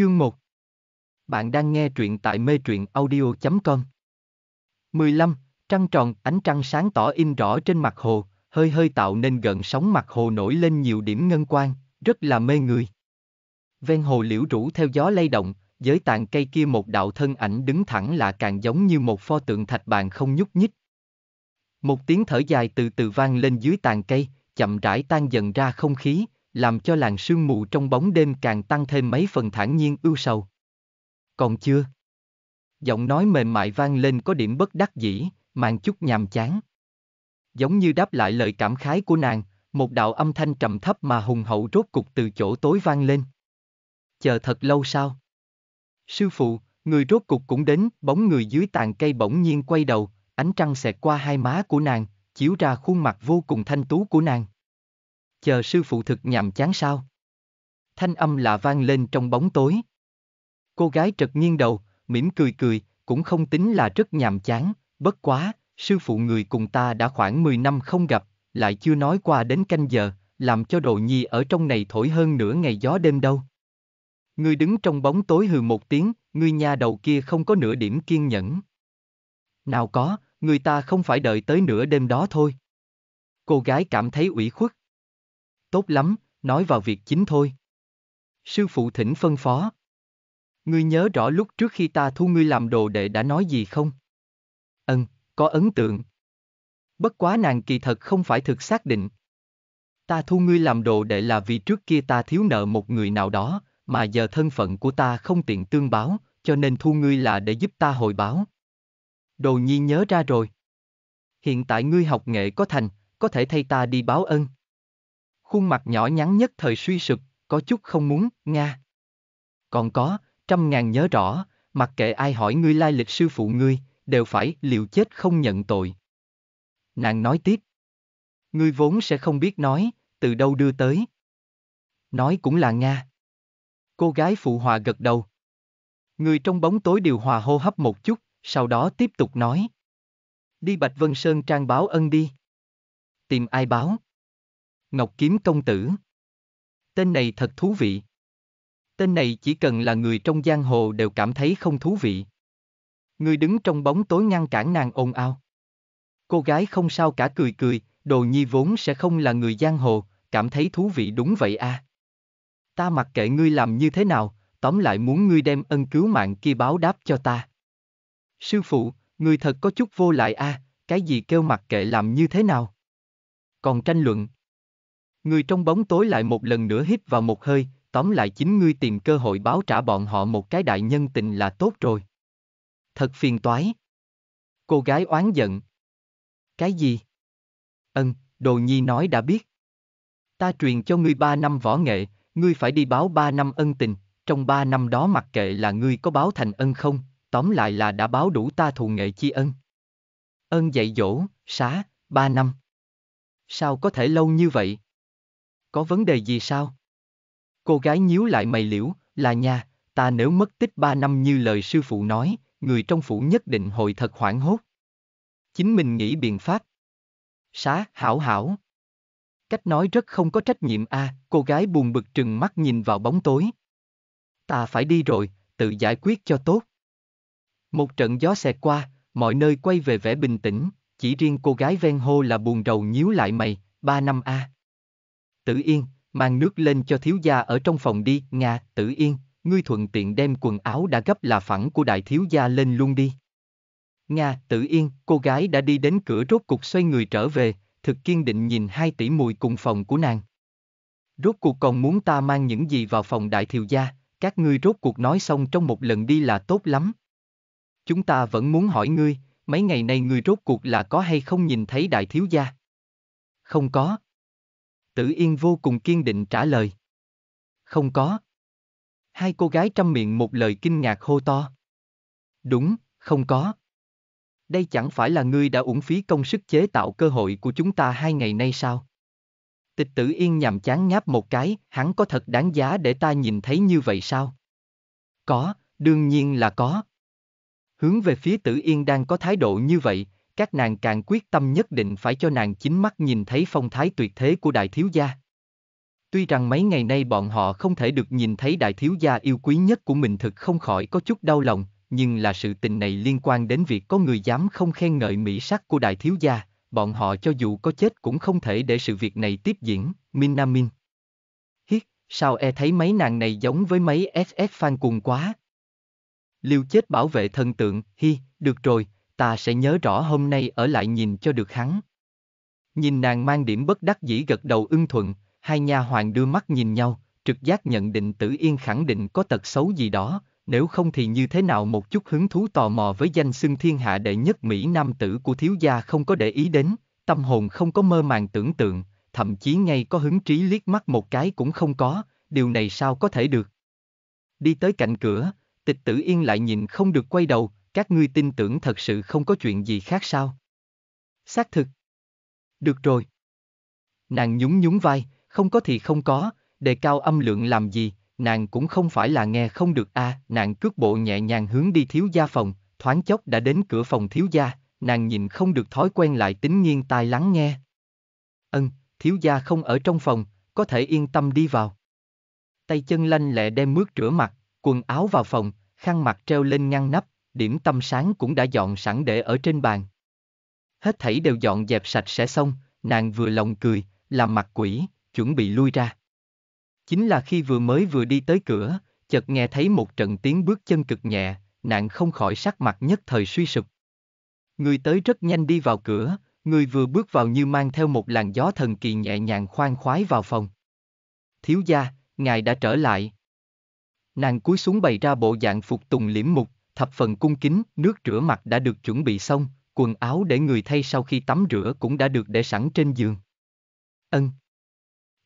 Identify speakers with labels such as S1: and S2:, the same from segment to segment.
S1: Chương 1 Bạn đang nghe truyện tại mê truyện audio.com 15. Trăng tròn, ánh trăng sáng tỏ in rõ trên mặt hồ, hơi hơi tạo nên gần sóng mặt hồ nổi lên nhiều điểm ngân quang, rất là mê người. Ven hồ liễu rủ theo gió lay động, giới tàn cây kia một đạo thân ảnh đứng thẳng là càng giống như một pho tượng thạch bàn không nhúc nhích. Một tiếng thở dài từ từ vang lên dưới tàn cây, chậm rãi tan dần ra không khí, làm cho làn sương mù trong bóng đêm càng tăng thêm mấy phần thản nhiên ưu sầu. Còn chưa? Giọng nói mềm mại vang lên có điểm bất đắc dĩ, mang chút nhàm chán. Giống như đáp lại lời cảm khái của nàng, một đạo âm thanh trầm thấp mà hùng hậu rốt cục từ chỗ tối vang lên. Chờ thật lâu sao? Sư phụ, người rốt cục cũng đến, bóng người dưới tàn cây bỗng nhiên quay đầu, ánh trăng xẹt qua hai má của nàng, chiếu ra khuôn mặt vô cùng thanh tú của nàng chờ sư phụ thực nhàm chán sao? Thanh âm lạ vang lên trong bóng tối. Cô gái trật nghiêng đầu, mỉm cười cười, cũng không tính là rất nhàm chán, bất quá, sư phụ người cùng ta đã khoảng 10 năm không gặp, lại chưa nói qua đến canh giờ, làm cho đồ nhi ở trong này thổi hơn nửa ngày gió đêm đâu. người đứng trong bóng tối hừ một tiếng, người nhà đầu kia không có nửa điểm kiên nhẫn. Nào có, người ta không phải đợi tới nửa đêm đó thôi. Cô gái cảm thấy ủy khuất, tốt lắm, nói vào việc chính thôi. Sư phụ thỉnh phân phó. Ngươi nhớ rõ lúc trước khi ta thu ngươi làm đồ đệ đã nói gì không? Ân, có ấn tượng. Bất quá nàng kỳ thật không phải thực xác định. Ta thu ngươi làm đồ đệ là vì trước kia ta thiếu nợ một người nào đó, mà giờ thân phận của ta không tiện tương báo, cho nên thu ngươi là để giúp ta hồi báo. Đồ nhi nhớ ra rồi. Hiện tại ngươi học nghệ có thành, có thể thay ta đi báo ân khuôn mặt nhỏ nhắn nhất thời suy sụp, có chút không muốn, Nga. Còn có, trăm ngàn nhớ rõ, mặc kệ ai hỏi ngươi lai lịch sư phụ ngươi, đều phải liều chết không nhận tội. Nàng nói tiếp. Ngươi vốn sẽ không biết nói, từ đâu đưa tới. Nói cũng là Nga. Cô gái phụ hòa gật đầu. Người trong bóng tối điều hòa hô hấp một chút, sau đó tiếp tục nói. Đi Bạch Vân Sơn trang báo ân đi. Tìm ai báo? Ngọc Kiếm Công Tử. Tên này thật thú vị. Tên này chỉ cần là người trong giang hồ đều cảm thấy không thú vị. Người đứng trong bóng tối ngăn cản nàng ồn ào. Cô gái không sao cả cười cười, đồ nhi vốn sẽ không là người giang hồ, cảm thấy thú vị đúng vậy à. Ta mặc kệ ngươi làm như thế nào, tóm lại muốn ngươi đem ân cứu mạng kia báo đáp cho ta. Sư phụ, ngươi thật có chút vô lại a, à, cái gì kêu mặc kệ làm như thế nào? Còn tranh luận. Người trong bóng tối lại một lần nữa hít vào một hơi, tóm lại chính ngươi tìm cơ hội báo trả bọn họ một cái đại nhân tình là tốt rồi. Thật phiền toái. Cô gái oán giận. Cái gì? Ân, Đồ Nhi nói đã biết. Ta truyền cho ngươi ba năm võ nghệ, ngươi phải đi báo ba năm ân tình, trong ba năm đó mặc kệ là ngươi có báo thành ân không, tóm lại là đã báo đủ ta thù nghệ chi ân. Ân dạy dỗ, xá, ba năm. Sao có thể lâu như vậy? có vấn đề gì sao? Cô gái nhíu lại mày liễu, là nha, ta nếu mất tích ba năm như lời sư phụ nói, người trong phủ nhất định hội thật hoảng hốt. Chính mình nghĩ biện pháp. Xá, hảo hảo. Cách nói rất không có trách nhiệm a. À, cô gái buồn bực trừng mắt nhìn vào bóng tối. Ta phải đi rồi, tự giải quyết cho tốt. Một trận gió xẹt qua, mọi nơi quay về vẻ bình tĩnh, chỉ riêng cô gái ven hô là buồn rầu nhíu lại mày, ba năm a. À. Tử Yên, mang nước lên cho thiếu gia ở trong phòng đi, Nga, Tử Yên, ngươi thuận tiện đem quần áo đã gấp là phẳng của đại thiếu gia lên luôn đi. Nga, Tử Yên, cô gái đã đi đến cửa rốt cục xoay người trở về, thực kiên định nhìn hai tỷ mùi cùng phòng của nàng. Rốt cuộc còn muốn ta mang những gì vào phòng đại thiếu gia, các ngươi rốt cuộc nói xong trong một lần đi là tốt lắm. Chúng ta vẫn muốn hỏi ngươi, mấy ngày nay ngươi rốt cuộc là có hay không nhìn thấy đại thiếu gia? Không có. Tử Yên vô cùng kiên định trả lời. Không có. Hai cô gái trăm miệng một lời kinh ngạc hô to. Đúng, không có. Đây chẳng phải là ngươi đã uổng phí công sức chế tạo cơ hội của chúng ta hai ngày nay sao? Tịch tử yên nhằm chán ngáp một cái, hắn có thật đáng giá để ta nhìn thấy như vậy sao? Có, đương nhiên là có. Hướng về phía tử yên đang có thái độ như vậy, các nàng càng quyết tâm nhất định phải cho nàng chính mắt nhìn thấy phong thái tuyệt thế của đại thiếu gia. Tuy rằng mấy ngày nay bọn họ không thể được nhìn thấy đại thiếu gia yêu quý nhất của mình thực không khỏi có chút đau lòng, nhưng là sự tình này liên quan đến việc có người dám không khen ngợi mỹ sắc của đại thiếu gia, bọn họ cho dù có chết cũng không thể để sự việc này tiếp diễn, Min Nam Min. Hiết, sao e thấy mấy nàng này giống với mấy FF fan cuồng quá? Liêu chết bảo vệ thần tượng, hi, được rồi, ta sẽ nhớ rõ hôm nay ở lại nhìn cho được hắn. Nhìn nàng mang điểm bất đắc dĩ gật đầu ưng thuận, hai nha hoàng đưa mắt nhìn nhau, trực giác nhận định tử yên khẳng định có tật xấu gì đó, nếu không thì như thế nào một chút hứng thú tò mò với danh xưng thiên hạ đệ nhất Mỹ nam tử của thiếu gia không có để ý đến, tâm hồn không có mơ màng tưởng tượng, thậm chí ngay có hứng trí liếc mắt một cái cũng không có, điều này sao có thể được. Đi tới cạnh cửa, tịch tử yên lại nhìn không được quay đầu, các ngươi tin tưởng thật sự không có chuyện gì khác sao? Xác thực. Được rồi. Nàng nhún nhún vai, không có thì không có, đề cao âm lượng làm gì, nàng cũng không phải là nghe không được a, à, nàng cước bộ nhẹ nhàng hướng đi thiếu gia phòng, thoáng chốc đã đến cửa phòng thiếu gia, nàng nhìn không được thói quen lại tính nghiêng tai lắng nghe. Ân, ừ, thiếu gia không ở trong phòng, có thể yên tâm đi vào. Tay chân lanh lẹ đem mướt rửa mặt, quần áo vào phòng, khăn mặt treo lên ngăn nắp, điểm tâm sáng cũng đã dọn sẵn để ở trên bàn. Hết thảy đều dọn dẹp sạch sẽ xong, nàng vừa lòng cười, làm mặt quỷ, chuẩn bị lui ra. Chính là khi vừa mới vừa đi tới cửa, chợt nghe thấy một trận tiếng bước chân cực nhẹ, nàng không khỏi sắc mặt nhất thời suy sụp. Người tới rất nhanh đi vào cửa, người vừa bước vào như mang theo một làn gió thần kỳ nhẹ nhàng khoan khoái vào phòng. Thiếu gia, ngài đã trở lại. Nàng cúi xuống bày ra bộ dạng phục tùng liễm mục, thập phần cung kính, nước rửa mặt đã được chuẩn bị xong, quần áo để người thay sau khi tắm rửa cũng đã được để sẵn trên giường. Ân.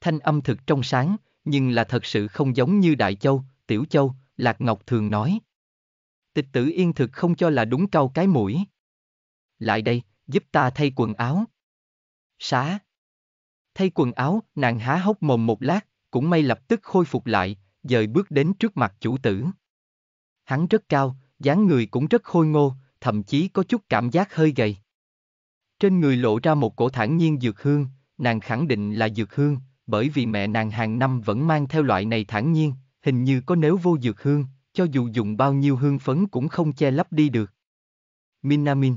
S1: Thanh âm thực trong sáng, nhưng là thật sự không giống như Đại Châu, Tiểu Châu, Lạc Ngọc thường nói. Tịch tử yên thực không cho là đúng câu cái mũi. Lại đây, giúp ta thay quần áo. Xá. Thay quần áo, nàng há hốc mồm một lát, cũng may lập tức khôi phục lại, dời bước đến trước mặt chủ tử. Hắn rất cao, dáng người cũng rất khôi ngô, thậm chí có chút cảm giác hơi gầy. Trên người lộ ra một cổ thản nhiên dược hương, nàng khẳng định là dược hương, bởi vì mẹ nàng hàng năm vẫn mang theo loại này thản nhiên, hình như có nếu vô dược hương, cho dù dùng bao nhiêu hương phấn cũng không che lấp đi được. Minamin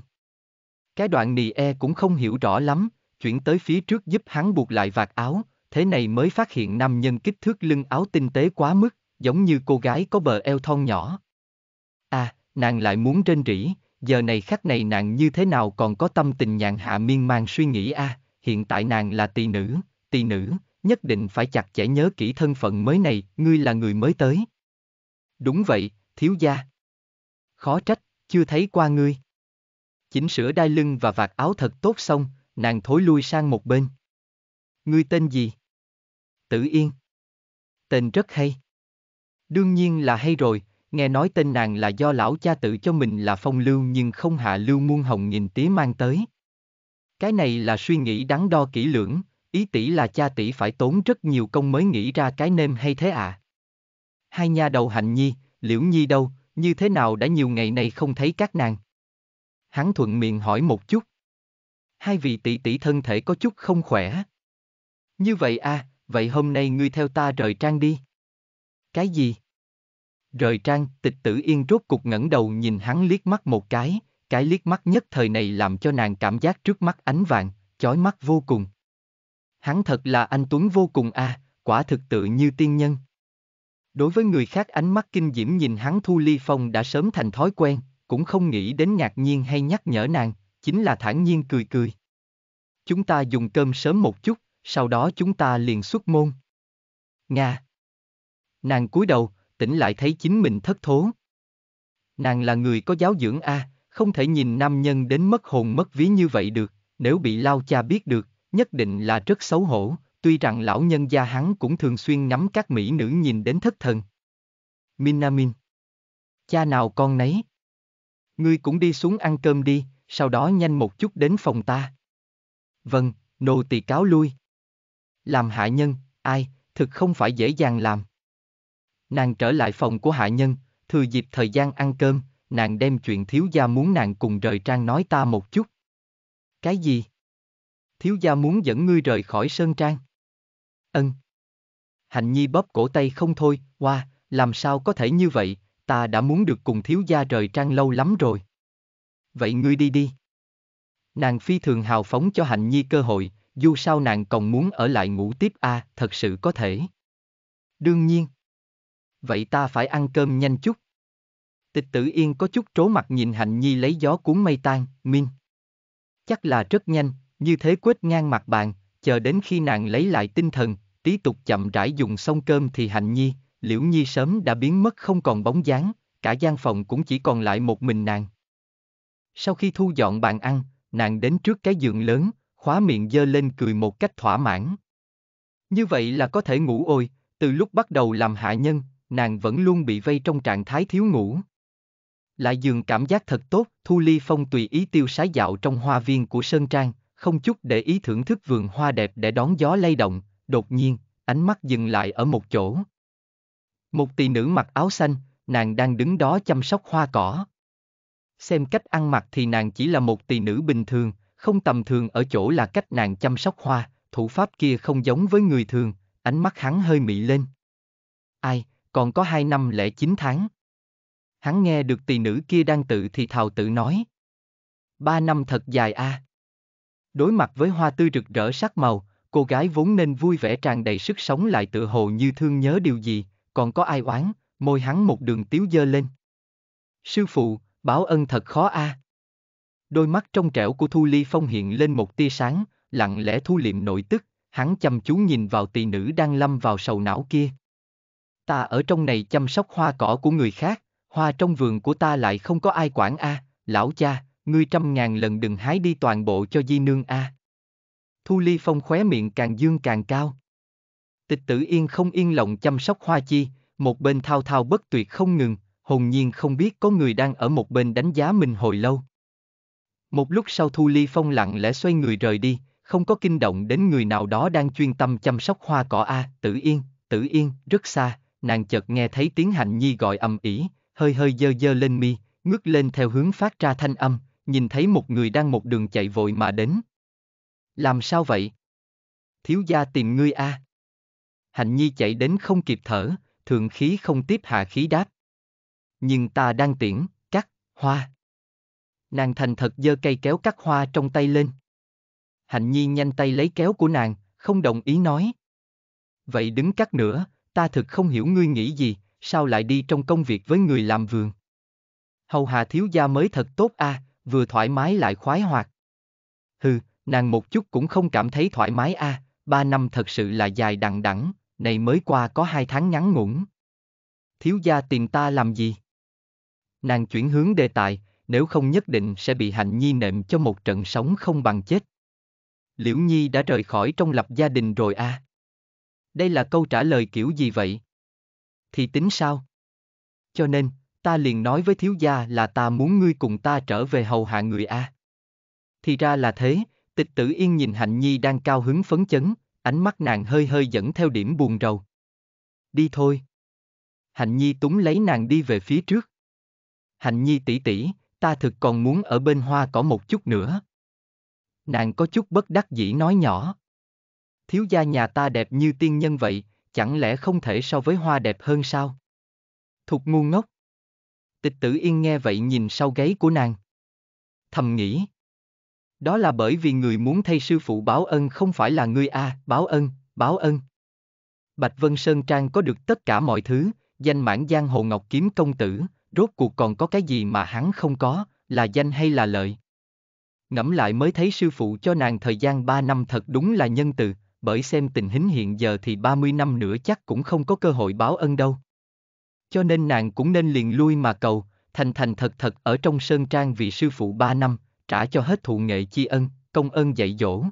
S1: Cái đoạn nì e cũng không hiểu rõ lắm, chuyển tới phía trước giúp hắn buộc lại vạt áo, thế này mới phát hiện nam nhân kích thước lưng áo tinh tế quá mức, giống như cô gái có bờ eo thon nhỏ. À, nàng lại muốn trên rỉ, giờ này khắc này nàng như thế nào còn có tâm tình nhàn hạ miên man suy nghĩ a à, hiện tại nàng là tỳ nữ, tỳ nữ, nhất định phải chặt chẽ nhớ kỹ thân phận mới này, ngươi là người mới tới. Đúng vậy, thiếu gia. Khó trách, chưa thấy qua ngươi. Chỉnh sửa đai lưng và vạt áo thật tốt xong, nàng thối lui sang một bên. Ngươi tên gì? Tử Yên. Tên rất hay. Đương nhiên là hay rồi, nghe nói tên nàng là do lão cha tự cho mình là phong lưu nhưng không hạ lưu muôn hồng nghìn tía mang tới. Cái này là suy nghĩ đắn đo kỹ lưỡng, ý tỷ là cha tỷ phải tốn rất nhiều công mới nghĩ ra cái nêm hay thế ạ. À? Hai nha đầu hạnh nhi, liễu nhi đâu, như thế nào đã nhiều ngày này không thấy các nàng. Hắn thuận miệng hỏi một chút. Hai vị tỷ tỷ thân thể có chút không khỏe. Như vậy à, vậy hôm nay ngươi theo ta rời trang đi. Cái gì? Rời trang, tịch tử yên rốt cục ngẩng đầu nhìn hắn liếc mắt một cái, cái liếc mắt nhất thời này làm cho nàng cảm giác trước mắt ánh vàng, chói mắt vô cùng. Hắn thật là anh Tuấn vô cùng a, à, quả thực tự như tiên nhân. Đối với người khác ánh mắt kinh diễm nhìn hắn thu ly phong đã sớm thành thói quen, cũng không nghĩ đến ngạc nhiên hay nhắc nhở nàng, chính là thản nhiên cười cười. Chúng ta dùng cơm sớm một chút, sau đó chúng ta liền xuất môn. Nga Nàng cúi đầu, tỉnh lại thấy chính mình thất thố. Nàng là người có giáo dưỡng a, không thể nhìn nam nhân đến mất hồn mất ví như vậy được, nếu bị lao cha biết được, nhất định là rất xấu hổ, tuy rằng lão nhân gia hắn cũng thường xuyên ngắm các mỹ nữ nhìn đến thất thần. Minamin. Cha nào con nấy. Ngươi cũng đi xuống ăn cơm đi, sau đó nhanh một chút đến phòng ta. Vâng, nô tỳ cáo lui. Làm hạ nhân, ai, thực không phải dễ dàng làm. Nàng trở lại phòng của hạ nhân, thừa dịp thời gian ăn cơm, nàng đem chuyện thiếu gia muốn nàng cùng rời trang nói ta một chút. Cái gì? Thiếu gia muốn dẫn ngươi rời khỏi sơn trang. Ân. Hạnh Nhi bóp cổ tay không thôi, oa, wow, làm sao có thể như vậy, ta đã muốn được cùng thiếu gia rời trang lâu lắm rồi. Vậy ngươi đi đi. Nàng phi thường hào phóng cho Hạnh Nhi cơ hội, dù sao nàng còn muốn ở lại ngủ tiếp a, à, thật sự có thể. Đương nhiên vậy ta phải ăn cơm nhanh chút. Tịch tử yên có chút trố mặt nhìn hạnh nhi lấy gió cuốn mây tan, min. Chắc là rất nhanh, như thế quết ngang mặt bàn, chờ đến khi nàng lấy lại tinh thần, tí tục chậm rãi dùng xong cơm thì hạnh nhi, liễu nhi sớm đã biến mất không còn bóng dáng, cả gian phòng cũng chỉ còn lại một mình nàng. Sau khi thu dọn bàn ăn, nàng đến trước cái giường lớn, khóa miệng dơ lên cười một cách thỏa mãn. Như vậy là có thể ngủ ôi, từ lúc bắt đầu làm hạ nhân, nàng vẫn luôn bị vây trong trạng thái thiếu ngủ. Lại dường cảm giác thật tốt, Thu Ly Phong tùy ý tiêu sái dạo trong hoa viên của Sơn Trang, không chút để ý thưởng thức vườn hoa đẹp để đón gió lay động, đột nhiên, ánh mắt dừng lại ở một chỗ. Một tỷ nữ mặc áo xanh, nàng đang đứng đó chăm sóc hoa cỏ. Xem cách ăn mặc thì nàng chỉ là một tỷ nữ bình thường, không tầm thường ở chỗ là cách nàng chăm sóc hoa, thủ pháp kia không giống với người thường, ánh mắt hắn hơi mị lên. Ai, còn có hai năm lẻ chín tháng. Hắn nghe được tỳ nữ kia đang tự thì thào tự nói. Ba năm thật dài a. À. Đối mặt với hoa tươi rực rỡ sắc màu, cô gái vốn nên vui vẻ tràn đầy sức sống lại tự hồ như thương nhớ điều gì, còn có ai oán, môi hắn một đường tiếu dơ lên. Sư phụ, báo ân thật khó a. À. Đôi mắt trong trẻo của Thu Ly Phong hiện lên một tia sáng, lặng lẽ thu liệm nội tức, hắn chăm chú nhìn vào tỳ nữ đang lâm vào sầu não kia. Ta ở trong này chăm sóc hoa cỏ của người khác, hoa trong vườn của ta lại không có ai quản a, à, lão cha, ngươi trăm ngàn lần đừng hái đi toàn bộ cho di nương a. À. Thu Ly Phong khóe miệng càng dương càng cao. Tịch tử yên không yên lòng chăm sóc hoa chi, một bên thao thao bất tuyệt không ngừng, hồn nhiên không biết có người đang ở một bên đánh giá mình hồi lâu. Một lúc sau Thu Ly Phong lặng lẽ xoay người rời đi, không có kinh động đến người nào đó đang chuyên tâm chăm sóc hoa cỏ A, à, tử yên, tử yên, rất xa, nàng chợt nghe thấy tiếng hạnh nhi gọi ầm ĩ, hơi hơi dơ dơ lên mi, ngước lên theo hướng phát ra thanh âm, nhìn thấy một người đang một đường chạy vội mà đến. Làm sao vậy? Thiếu gia tìm ngươi a. À? Hạnh nhi chạy đến không kịp thở, thượng khí không tiếp hạ khí đáp. Nhưng ta đang tiễn, cắt, hoa. Nàng thành thật giơ cây kéo cắt hoa trong tay lên. Hạnh nhi nhanh tay lấy kéo của nàng, không đồng ý nói. Vậy đứng cắt nữa, ta thực không hiểu ngươi nghĩ gì, sao lại đi trong công việc với người làm vườn. Hầu hà thiếu gia mới thật tốt a, à, vừa thoải mái lại khoái hoạt. Hừ, nàng một chút cũng không cảm thấy thoải mái a, à, ba năm thật sự là dài đằng đẵng, này mới qua có hai tháng ngắn ngủn. Thiếu gia tìm ta làm gì? Nàng chuyển hướng đề tài, nếu không nhất định sẽ bị hạnh nhi nệm cho một trận sống không bằng chết. Liễu Nhi đã rời khỏi trong lập gia đình rồi a. À? đây là câu trả lời kiểu gì vậy? Thì tính sao? Cho nên, ta liền nói với thiếu gia là ta muốn ngươi cùng ta trở về hầu hạ người A. Thì ra là thế, tịch tử yên nhìn hạnh nhi đang cao hứng phấn chấn, ánh mắt nàng hơi hơi dẫn theo điểm buồn rầu. Đi thôi. Hạnh nhi túng lấy nàng đi về phía trước. Hạnh nhi tỷ tỷ, ta thực còn muốn ở bên hoa cỏ một chút nữa. Nàng có chút bất đắc dĩ nói nhỏ thiếu gia nhà ta đẹp như tiên nhân vậy, chẳng lẽ không thể so với hoa đẹp hơn sao? Thục ngu ngốc. Tịch tử yên nghe vậy nhìn sau gáy của nàng. Thầm nghĩ. Đó là bởi vì người muốn thay sư phụ báo ân không phải là ngươi a, à, báo ân, báo ân. Bạch Vân Sơn Trang có được tất cả mọi thứ, danh mãn giang hồ ngọc kiếm công tử, rốt cuộc còn có cái gì mà hắn không có, là danh hay là lợi. Ngẫm lại mới thấy sư phụ cho nàng thời gian 3 năm thật đúng là nhân từ, bởi xem tình hình hiện giờ thì 30 năm nữa chắc cũng không có cơ hội báo ân đâu. Cho nên nàng cũng nên liền lui mà cầu, thành thành thật thật ở trong sơn trang vì sư phụ 3 năm, trả cho hết thụ nghệ chi ân, công ơn dạy dỗ.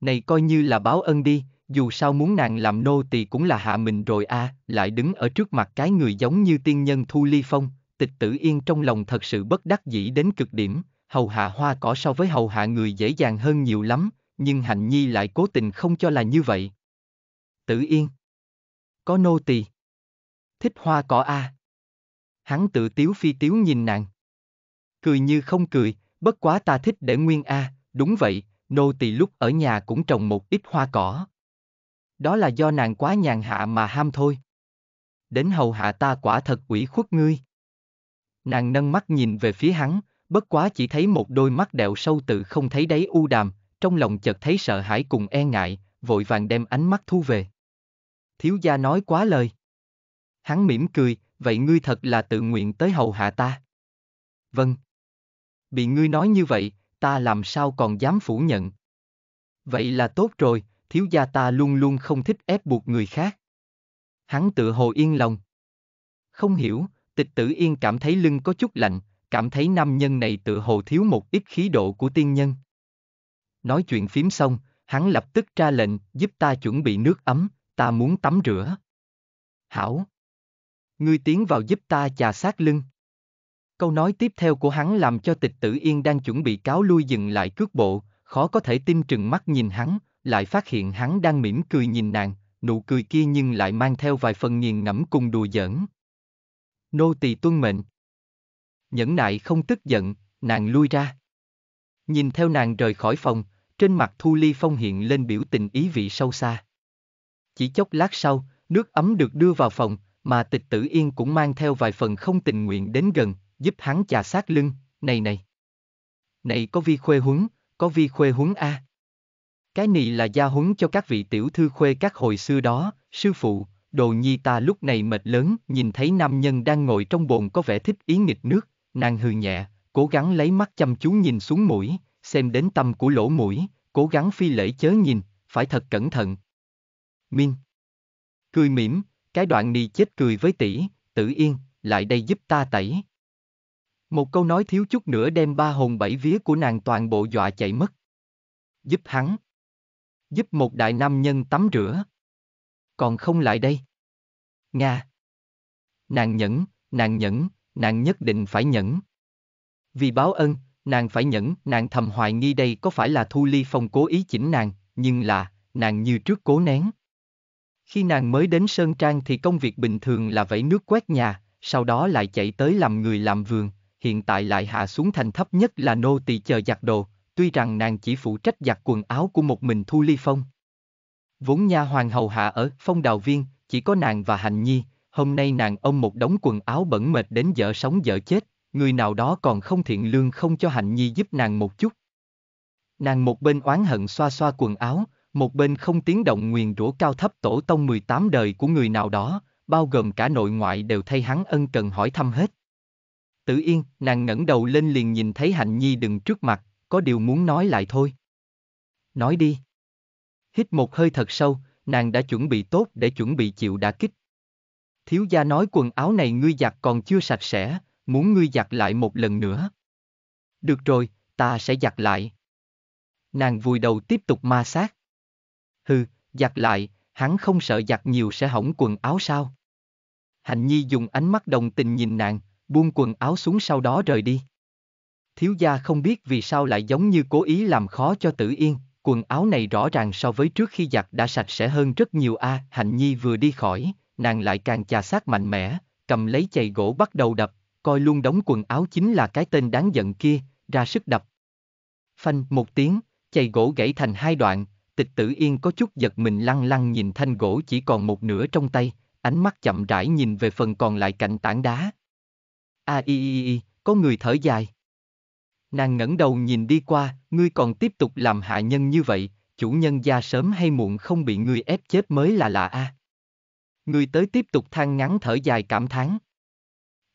S1: Này coi như là báo ân đi, dù sao muốn nàng làm nô thì cũng là hạ mình rồi a, à, lại đứng ở trước mặt cái người giống như tiên nhân Thu Ly Phong, tịch tử yên trong lòng thật sự bất đắc dĩ đến cực điểm, hầu hạ hoa cỏ so với hầu hạ người dễ dàng hơn nhiều lắm, nhưng Hạnh Nhi lại cố tình không cho là như vậy. Tử Yên. Có nô tỳ. Thích hoa cỏ a. À. Hắn tự tiếu phi tiếu nhìn nàng. Cười như không cười, bất quá ta thích để nguyên a, à, đúng vậy, nô tỳ lúc ở nhà cũng trồng một ít hoa cỏ. Đó là do nàng quá nhàn hạ mà ham thôi. Đến hầu hạ ta quả thật ủy khuất ngươi. Nàng nâng mắt nhìn về phía hắn, bất quá chỉ thấy một đôi mắt đẹo sâu tự không thấy đáy u đàm, trong lòng chợt thấy sợ hãi cùng e ngại, vội vàng đem ánh mắt thu về. Thiếu gia nói quá lời. Hắn mỉm cười, vậy ngươi thật là tự nguyện tới hầu hạ ta. Vâng. Bị ngươi nói như vậy, ta làm sao còn dám phủ nhận. Vậy là tốt rồi, thiếu gia ta luôn luôn không thích ép buộc người khác. Hắn tự hồ yên lòng. Không hiểu, tịch tử yên cảm thấy lưng có chút lạnh, cảm thấy nam nhân này tự hồ thiếu một ít khí độ của tiên nhân. Nói chuyện phím xong, hắn lập tức ra lệnh giúp ta chuẩn bị nước ấm, ta muốn tắm rửa. Hảo! Ngươi tiến vào giúp ta chà sát lưng. Câu nói tiếp theo của hắn làm cho tịch tử yên đang chuẩn bị cáo lui dừng lại cước bộ, khó có thể tin trừng mắt nhìn hắn, lại phát hiện hắn đang mỉm cười nhìn nàng, nụ cười kia nhưng lại mang theo vài phần nghiền ngẫm cùng đùa giỡn. Nô tỳ tuân mệnh. Nhẫn nại không tức giận, nàng lui ra. Nhìn theo nàng rời khỏi phòng, trên mặt Thu Ly Phong hiện lên biểu tình ý vị sâu xa. Chỉ chốc lát sau, nước ấm được đưa vào phòng, mà tịch tử yên cũng mang theo vài phần không tình nguyện đến gần, giúp hắn chà sát lưng, này này. Này có vi khuê huấn, có vi khuê huấn A. Cái này là gia huấn cho các vị tiểu thư khuê các hồi xưa đó, sư phụ, đồ nhi ta lúc này mệt lớn, nhìn thấy nam nhân đang ngồi trong bồn có vẻ thích ý nghịch nước, nàng hừ nhẹ, cố gắng lấy mắt chăm chú nhìn xuống mũi, xem đến tâm của lỗ mũi, cố gắng phi lễ chớ nhìn, phải thật cẩn thận. Minh, Cười mỉm, cái đoạn nì chết cười với tỷ, tự yên, lại đây giúp ta tẩy. Một câu nói thiếu chút nữa đem ba hồn bảy vía của nàng toàn bộ dọa chạy mất. Giúp hắn. Giúp một đại nam nhân tắm rửa. Còn không lại đây. Nga. Nàng nhẫn, nàng nhẫn, nàng nhất định phải nhẫn. Vì báo ân, nàng phải nhẫn, nàng thầm hoài nghi đây có phải là Thu Ly Phong cố ý chỉnh nàng, nhưng là, nàng như trước cố nén. Khi nàng mới đến Sơn Trang thì công việc bình thường là vẫy nước quét nhà, sau đó lại chạy tới làm người làm vườn, hiện tại lại hạ xuống thành thấp nhất là nô tỳ chờ giặt đồ, tuy rằng nàng chỉ phụ trách giặt quần áo của một mình Thu Ly Phong. Vốn nha hoàng hầu hạ ở Phong Đào Viên, chỉ có nàng và Hành Nhi, hôm nay nàng ôm một đống quần áo bẩn mệt đến dở sống dở chết, người nào đó còn không thiện lương không cho Hạnh Nhi giúp nàng một chút. Nàng một bên oán hận xoa xoa quần áo, một bên không tiếng động nguyền rủa cao thấp tổ tông 18 đời của người nào đó, bao gồm cả nội ngoại đều thay hắn ân cần hỏi thăm hết. Tử Yên, nàng ngẩng đầu lên liền nhìn thấy Hạnh Nhi đừng trước mặt, có điều muốn nói lại thôi. Nói đi. Hít một hơi thật sâu, nàng đã chuẩn bị tốt để chuẩn bị chịu đả kích. Thiếu gia nói quần áo này ngươi giặt còn chưa sạch sẽ, muốn ngươi giặt lại một lần nữa. Được rồi, ta sẽ giặt lại. Nàng vùi đầu tiếp tục ma sát. Hừ, giặt lại, hắn không sợ giặt nhiều sẽ hỏng quần áo sao? Hạnh Nhi dùng ánh mắt đồng tình nhìn nàng, buông quần áo xuống sau đó rời đi. Thiếu gia không biết vì sao lại giống như cố ý làm khó cho Tử Yên, quần áo này rõ ràng so với trước khi giặt đã sạch sẽ hơn rất nhiều a, à, Hạnh Nhi vừa đi khỏi, nàng lại càng chà sát mạnh mẽ, cầm lấy chày gỗ bắt đầu đập, coi luôn đóng quần áo chính là cái tên đáng giận kia, ra sức đập. Phanh một tiếng, chày gỗ gãy thành hai đoạn, tịch tử yên có chút giật mình lăng lăng nhìn thanh gỗ chỉ còn một nửa trong tay, ánh mắt chậm rãi nhìn về phần còn lại cạnh tảng đá. A y y y, có người thở dài. Nàng ngẩng đầu nhìn đi qua, ngươi còn tiếp tục làm hạ nhân như vậy, chủ nhân gia sớm hay muộn không bị ngươi ép chết mới là lạ a. À. Ngươi tới tiếp tục than ngắn thở dài cảm thán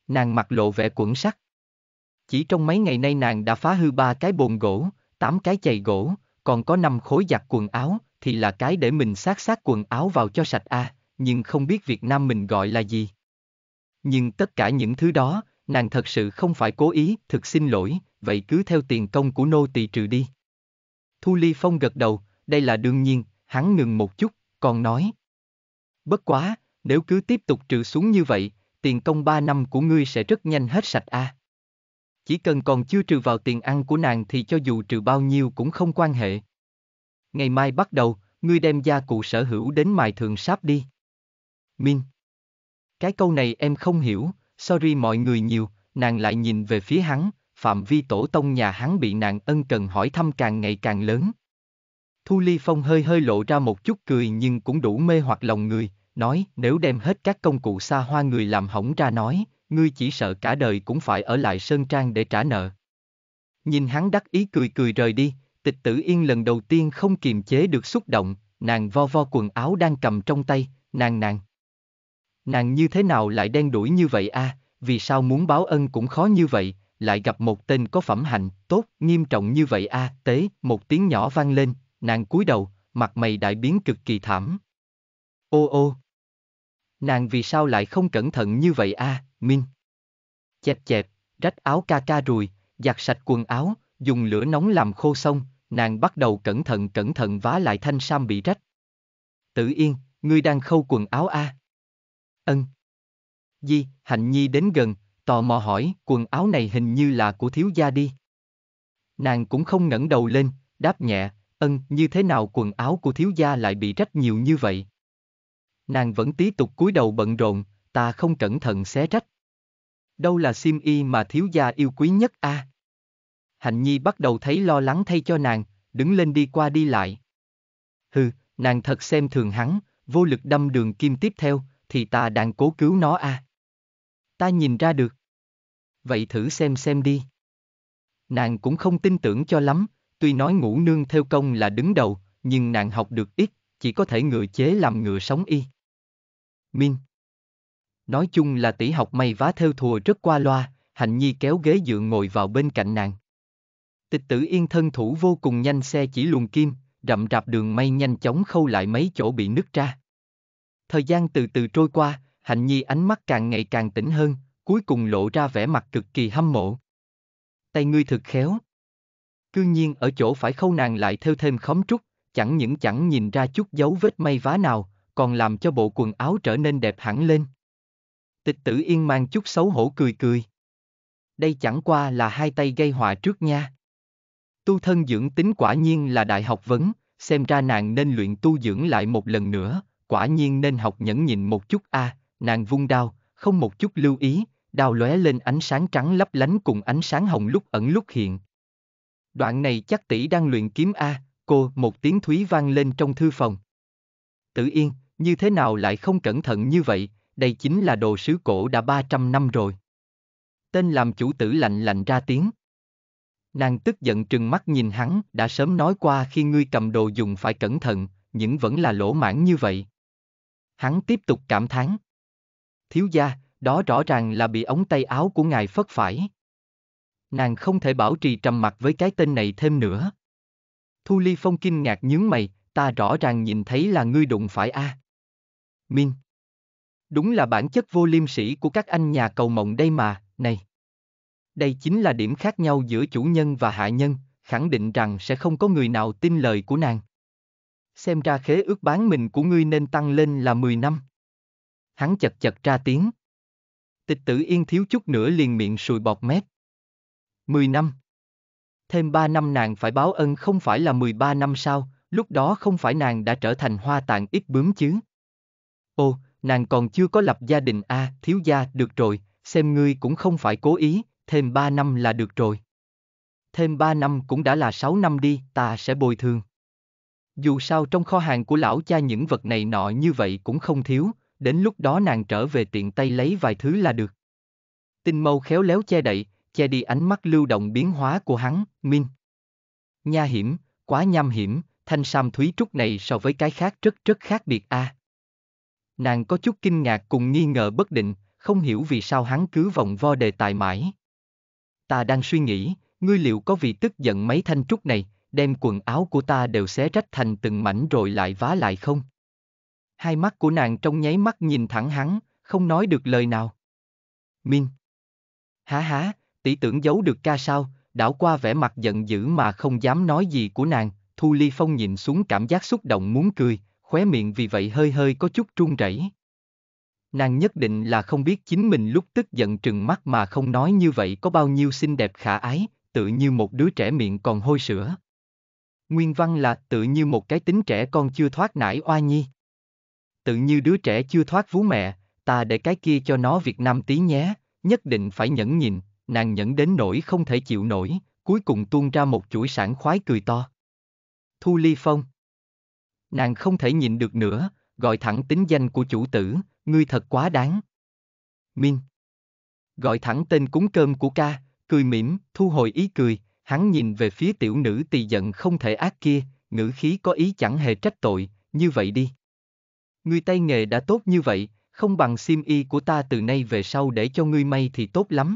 S1: nàng mặc lộ vẻ quẩn sắc. Chỉ trong mấy ngày nay nàng đã phá hư ba cái bồn gỗ, tám cái chày gỗ, còn có năm khối giặt quần áo, thì là cái để mình xác xác quần áo vào cho sạch a, à, nhưng không biết Việt Nam mình gọi là gì. Nhưng tất cả những thứ đó, nàng thật sự không phải cố ý, thực xin lỗi, vậy cứ theo tiền công của nô tỳ trừ đi. Thu Ly Phong gật đầu, đây là đương nhiên, hắn ngừng một chút, còn nói. Bất quá, nếu cứ tiếp tục trừ xuống như vậy, tiền công 3 năm của ngươi sẽ rất nhanh hết sạch a. À. Chỉ cần còn chưa trừ vào tiền ăn của nàng thì cho dù trừ bao nhiêu cũng không quan hệ. Ngày mai bắt đầu, ngươi đem gia cụ sở hữu đến mài thường sáp đi. Min. Cái câu này em không hiểu, sorry mọi người nhiều, nàng lại nhìn về phía hắn, phạm vi tổ tông nhà hắn bị nàng ân cần hỏi thăm càng ngày càng lớn. Thu Ly Phong hơi hơi lộ ra một chút cười nhưng cũng đủ mê hoặc lòng người, nói nếu đem hết các công cụ xa hoa người làm hỏng ra nói, ngươi chỉ sợ cả đời cũng phải ở lại Sơn Trang để trả nợ. Nhìn hắn đắc ý cười cười rời đi, tịch tử yên lần đầu tiên không kiềm chế được xúc động, nàng vo vo quần áo đang cầm trong tay, nàng nàng. Nàng như thế nào lại đen đuổi như vậy a? À? vì sao muốn báo ân cũng khó như vậy, lại gặp một tên có phẩm hạnh, tốt, nghiêm trọng như vậy a, à? tế, một tiếng nhỏ vang lên, nàng cúi đầu, mặt mày đại biến cực kỳ thảm. Ô ô. Nàng vì sao lại không cẩn thận như vậy a, à, Min? Chẹp chẹp, rách áo ca ca rồi, giặt sạch quần áo, dùng lửa nóng làm khô xong, nàng bắt đầu cẩn thận cẩn thận vá lại thanh sam bị rách. Tử Yên, ngươi đang khâu quần áo a? À? Ân. Di, Hạnh Nhi đến gần, tò mò hỏi, quần áo này hình như là của thiếu gia đi. Nàng cũng không ngẩng đầu lên, đáp nhẹ, ân, như thế nào quần áo của thiếu gia lại bị rách nhiều như vậy? Nàng vẫn tiếp tục cúi đầu bận rộn, ta không cẩn thận xé rách. Đâu là sim y mà thiếu gia yêu quý nhất a? À? Hạnh Nhi bắt đầu thấy lo lắng thay cho nàng, đứng lên đi qua đi lại. Hừ, nàng thật xem thường hắn, vô lực đâm đường kim tiếp theo, thì ta đang cố cứu nó a. À? Ta nhìn ra được. Vậy thử xem xem đi. Nàng cũng không tin tưởng cho lắm, tuy nói ngũ nương theo công là đứng đầu, nhưng nàng học được ít, chỉ có thể ngựa chế làm ngựa sống y. Min. Nói chung là tỷ học may vá theo thùa rất qua loa, Hạnh Nhi kéo ghế dựa ngồi vào bên cạnh nàng. Tịch tử yên thân thủ vô cùng nhanh xe chỉ luồn kim, rậm rạp đường may nhanh chóng khâu lại mấy chỗ bị nứt ra. Thời gian từ từ trôi qua, Hạnh Nhi ánh mắt càng ngày càng tỉnh hơn, cuối cùng lộ ra vẻ mặt cực kỳ hâm mộ. Tay ngươi thực khéo. Cứ nhiên ở chỗ phải khâu nàng lại theo thêm khóm trúc, chẳng những chẳng nhìn ra chút dấu vết may vá nào, còn làm cho bộ quần áo trở nên đẹp hẳn lên. Tịch tử yên mang chút xấu hổ cười cười. Đây chẳng qua là hai tay gây họa trước nha. Tu thân dưỡng tính quả nhiên là đại học vấn, xem ra nàng nên luyện tu dưỡng lại một lần nữa, quả nhiên nên học nhẫn nhịn một chút a, à, nàng vung đao, không một chút lưu ý, đao lóe lên ánh sáng trắng lấp lánh cùng ánh sáng hồng lúc ẩn lúc hiện. Đoạn này chắc tỷ đang luyện kiếm a, à, cô một tiếng thúy vang lên trong thư phòng. Tử Yên, như thế nào lại không cẩn thận như vậy, đây chính là đồ sứ cổ đã 300 năm rồi. Tên làm chủ tử lạnh lạnh ra tiếng. Nàng tức giận trừng mắt nhìn hắn, đã sớm nói qua khi ngươi cầm đồ dùng phải cẩn thận, nhưng vẫn là lỗ mãn như vậy. Hắn tiếp tục cảm thán. Thiếu gia, đó rõ ràng là bị ống tay áo của ngài phất phải. Nàng không thể bảo trì trầm mặc với cái tên này thêm nữa. Thu Ly Phong kinh ngạc nhướng mày, ta rõ ràng nhìn thấy là ngươi đụng phải a. À. Min. Đúng là bản chất vô liêm sĩ của các anh nhà cầu mộng đây mà, này. Đây chính là điểm khác nhau giữa chủ nhân và hạ nhân, khẳng định rằng sẽ không có người nào tin lời của nàng. Xem ra khế ước bán mình của ngươi nên tăng lên là 10 năm. Hắn chật chật ra tiếng. Tịch tử yên thiếu chút nữa liền miệng sùi bọt mép. 10 năm. Thêm 3 năm nàng phải báo ân không phải là 13 năm sau, lúc đó không phải nàng đã trở thành hoa tàn ít bướm chứ. Ô, nàng còn chưa có lập gia đình a à, thiếu gia, được rồi, xem ngươi cũng không phải cố ý, thêm 3 năm là được rồi. Thêm 3 năm cũng đã là 6 năm đi, ta sẽ bồi thường. Dù sao trong kho hàng của lão cha những vật này nọ như vậy cũng không thiếu, đến lúc đó nàng trở về tiện tay lấy vài thứ là được. Tinh mâu khéo léo che đậy, che đi ánh mắt lưu động biến hóa của hắn, Min. Nha hiểm, quá nham hiểm, thanh sam thúy trúc này so với cái khác rất rất khác biệt a. À. Nàng có chút kinh ngạc cùng nghi ngờ bất định, không hiểu vì sao hắn cứ vòng vo đề tài mãi. Ta đang suy nghĩ, ngươi liệu có vì tức giận mấy thanh trúc này, đem quần áo của ta đều xé rách thành từng mảnh rồi lại vá lại không? Hai mắt của nàng trong nháy mắt nhìn thẳng hắn, không nói được lời nào. Min. Há há, tỷ tưởng giấu được ca sao, đảo qua vẻ mặt giận dữ mà không dám nói gì của nàng, Thu Ly Phong nhìn xuống cảm giác xúc động muốn cười, khóe miệng vì vậy hơi hơi có chút run rẩy. Nàng nhất định là không biết chính mình lúc tức giận trừng mắt mà không nói như vậy có bao nhiêu xinh đẹp khả ái, tự như một đứa trẻ miệng còn hôi sữa. Nguyên văn là tự như một cái tính trẻ con chưa thoát nải oa nhi. Tự như đứa trẻ chưa thoát vú mẹ, ta để cái kia cho nó Việt Nam tí nhé, nhất định phải nhẫn nhịn, nàng nhẫn đến nỗi không thể chịu nổi, cuối cùng tuôn ra một chuỗi sản khoái cười to. Thu Ly Phong nàng không thể nhìn được nữa, gọi thẳng tính danh của chủ tử, ngươi thật quá đáng. Minh, Gọi thẳng tên cúng cơm của ca, cười mỉm, thu hồi ý cười, hắn nhìn về phía tiểu nữ tỳ giận không thể ác kia, ngữ khí có ý chẳng hề trách tội, như vậy đi. Ngươi tay nghề đã tốt như vậy, không bằng sim y của ta từ nay về sau để cho ngươi may thì tốt lắm.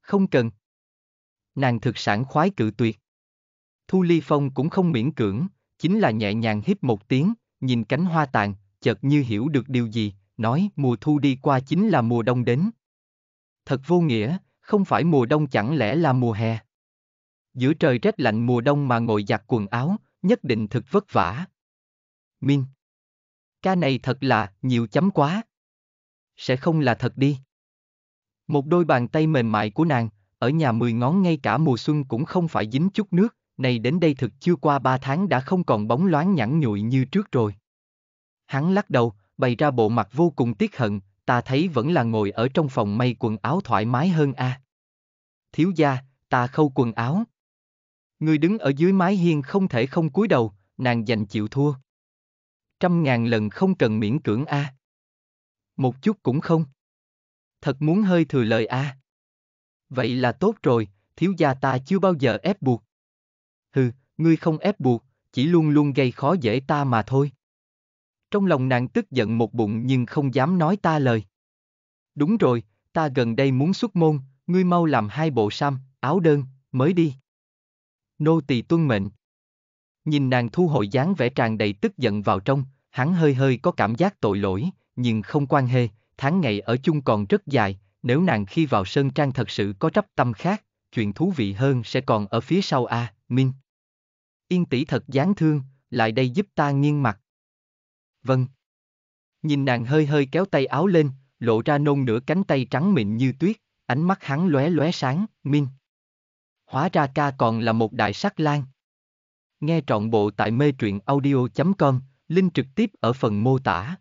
S1: Không cần. Nàng thực sản khoái cự tuyệt. Thu Ly Phong cũng không miễn cưỡng, chính là nhẹ nhàng hít một tiếng, nhìn cánh hoa tàn, chợt như hiểu được điều gì, nói mùa thu đi qua chính là mùa đông đến. Thật vô nghĩa, không phải mùa đông chẳng lẽ là mùa hè. Giữa trời rét lạnh mùa đông mà ngồi giặt quần áo, nhất định thực vất vả. Minh, Ca này thật là nhiều chấm quá. Sẽ không là thật đi. Một đôi bàn tay mềm mại của nàng, ở nhà mười ngón ngay cả mùa xuân cũng không phải dính chút nước, này đến đây thực chưa qua ba tháng đã không còn bóng loáng nhẵn nhụi như trước rồi. Hắn lắc đầu, bày ra bộ mặt vô cùng tiếc hận, ta thấy vẫn là ngồi ở trong phòng may quần áo thoải mái hơn a. À. Thiếu gia, ta khâu quần áo. Người đứng ở dưới mái hiên không thể không cúi đầu, nàng dành chịu thua. Trăm ngàn lần không cần miễn cưỡng a. À. Một chút cũng không. Thật muốn hơi thừa lời a. À. Vậy là tốt rồi, thiếu gia ta chưa bao giờ ép buộc hừ, ngươi không ép buộc, chỉ luôn luôn gây khó dễ ta mà thôi. Trong lòng nàng tức giận một bụng nhưng không dám nói ta lời. Đúng rồi, ta gần đây muốn xuất môn, ngươi mau làm hai bộ sam, áo đơn, mới đi. Nô tỳ tuân mệnh. Nhìn nàng thu hồi dáng vẻ tràn đầy tức giận vào trong, hắn hơi hơi có cảm giác tội lỗi, nhưng không quan hệ, tháng ngày ở chung còn rất dài, nếu nàng khi vào sơn trang thật sự có trắp tâm khác, chuyện thú vị hơn sẽ còn ở phía sau a, à, Minh. Yên tỷ thật gián thương, lại đây giúp ta nghiêng mặt. Vâng. Nhìn nàng hơi hơi kéo tay áo lên, lộ ra nôn nửa cánh tay trắng mịn như tuyết, ánh mắt hắn lóe lóe sáng, minh. Hóa ra ca còn là một đại sắc lang. Nghe trọn bộ tại mê truyện audio.com, link trực tiếp ở phần mô tả.